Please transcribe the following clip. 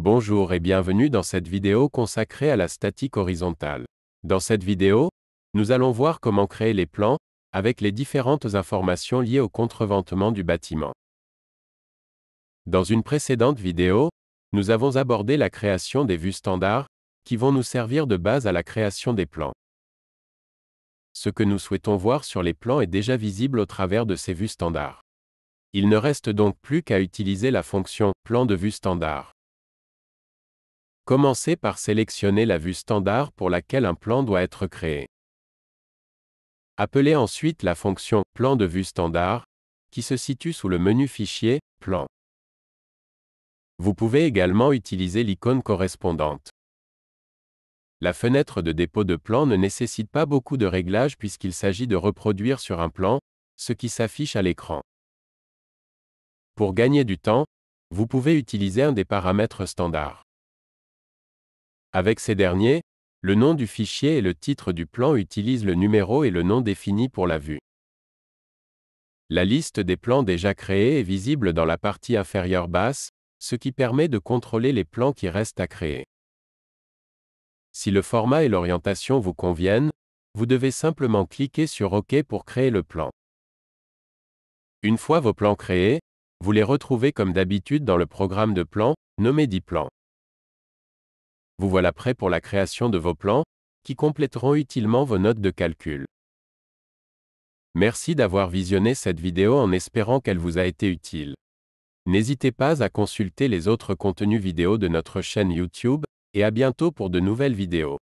Bonjour et bienvenue dans cette vidéo consacrée à la statique horizontale. Dans cette vidéo, nous allons voir comment créer les plans, avec les différentes informations liées au contreventement du bâtiment. Dans une précédente vidéo, nous avons abordé la création des vues standards, qui vont nous servir de base à la création des plans. Ce que nous souhaitons voir sur les plans est déjà visible au travers de ces vues standards. Il ne reste donc plus qu'à utiliser la fonction plan de vue standard. Commencez par sélectionner la vue standard pour laquelle un plan doit être créé. Appelez ensuite la fonction Plan de vue standard, qui se situe sous le menu Fichier, Plan. Vous pouvez également utiliser l'icône correspondante. La fenêtre de dépôt de plan ne nécessite pas beaucoup de réglages puisqu'il s'agit de reproduire sur un plan ce qui s'affiche à l'écran. Pour gagner du temps, vous pouvez utiliser un des paramètres standards. Avec ces derniers, le nom du fichier et le titre du plan utilisent le numéro et le nom défini pour la vue. La liste des plans déjà créés est visible dans la partie inférieure basse, ce qui permet de contrôler les plans qui restent à créer. Si le format et l'orientation vous conviennent, vous devez simplement cliquer sur OK pour créer le plan. Une fois vos plans créés, vous les retrouvez comme d'habitude dans le programme de plans, nommé 10 plans. Vous voilà prêt pour la création de vos plans, qui compléteront utilement vos notes de calcul. Merci d'avoir visionné cette vidéo en espérant qu'elle vous a été utile. N'hésitez pas à consulter les autres contenus vidéo de notre chaîne YouTube, et à bientôt pour de nouvelles vidéos.